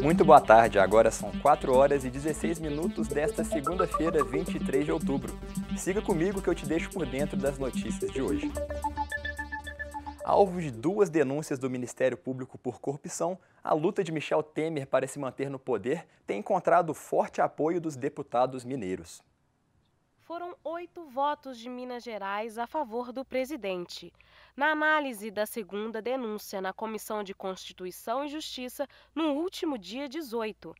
Muito boa tarde, agora são 4 horas e 16 minutos desta segunda-feira, 23 de outubro. Siga comigo que eu te deixo por dentro das notícias de hoje. Alvo de duas denúncias do Ministério Público por corrupção, a luta de Michel Temer para se manter no poder tem encontrado forte apoio dos deputados mineiros foram oito votos de Minas Gerais a favor do presidente. Na análise da segunda denúncia na Comissão de Constituição e Justiça, no último dia 18.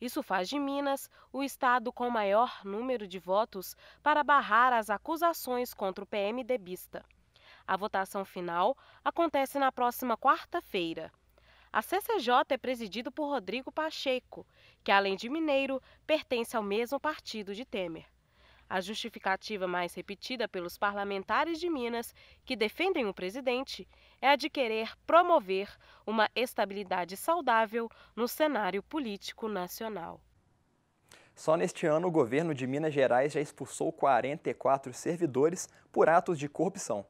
Isso faz de Minas o estado com maior número de votos para barrar as acusações contra o PMDBista. A votação final acontece na próxima quarta-feira. A CCJ é presidido por Rodrigo Pacheco, que, além de mineiro, pertence ao mesmo partido de Temer. A justificativa mais repetida pelos parlamentares de Minas, que defendem o presidente, é a de querer promover uma estabilidade saudável no cenário político nacional. Só neste ano, o governo de Minas Gerais já expulsou 44 servidores por atos de corrupção.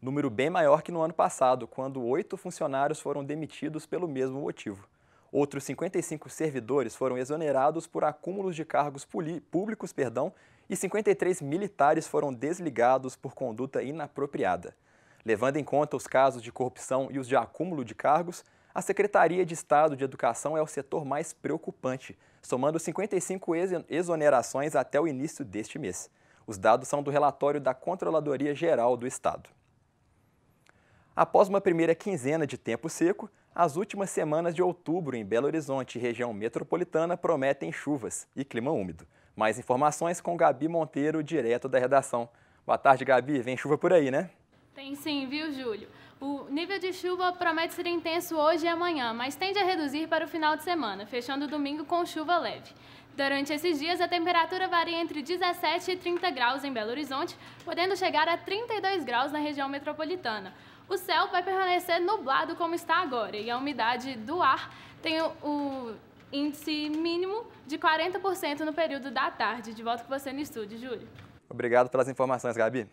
Número bem maior que no ano passado, quando oito funcionários foram demitidos pelo mesmo motivo. Outros 55 servidores foram exonerados por acúmulos de cargos públicos perdão, e 53 militares foram desligados por conduta inapropriada. Levando em conta os casos de corrupção e os de acúmulo de cargos, a Secretaria de Estado de Educação é o setor mais preocupante, somando 55 exonerações até o início deste mês. Os dados são do relatório da Controladoria Geral do Estado. Após uma primeira quinzena de tempo seco, as últimas semanas de outubro em Belo Horizonte e região metropolitana prometem chuvas e clima úmido. Mais informações com Gabi Monteiro, direto da redação. Boa tarde, Gabi. Vem chuva por aí, né? Tem sim, viu, Júlio? O nível de chuva promete ser intenso hoje e amanhã, mas tende a reduzir para o final de semana, fechando o domingo com chuva leve. Durante esses dias, a temperatura varia entre 17 e 30 graus em Belo Horizonte, podendo chegar a 32 graus na região metropolitana o céu vai permanecer nublado como está agora e a umidade do ar tem o índice mínimo de 40% no período da tarde. De volta com você no estúdio, Júlio. Obrigado pelas informações, Gabi.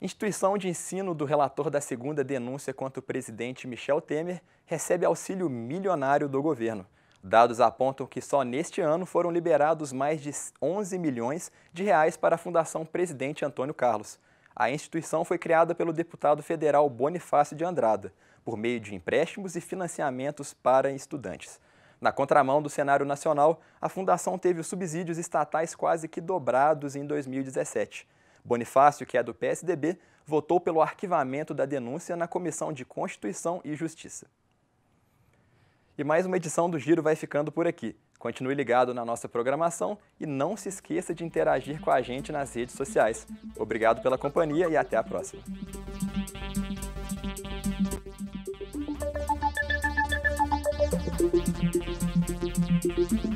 Instituição de ensino do relator da segunda denúncia contra o presidente Michel Temer recebe auxílio milionário do governo. Dados apontam que só neste ano foram liberados mais de 11 milhões de reais para a Fundação Presidente Antônio Carlos. A instituição foi criada pelo deputado federal Bonifácio de Andrada, por meio de empréstimos e financiamentos para estudantes. Na contramão do cenário nacional, a fundação teve os subsídios estatais quase que dobrados em 2017. Bonifácio, que é do PSDB, votou pelo arquivamento da denúncia na Comissão de Constituição e Justiça. E mais uma edição do Giro vai ficando por aqui. Continue ligado na nossa programação e não se esqueça de interagir com a gente nas redes sociais. Obrigado pela companhia e até a próxima. Thank you.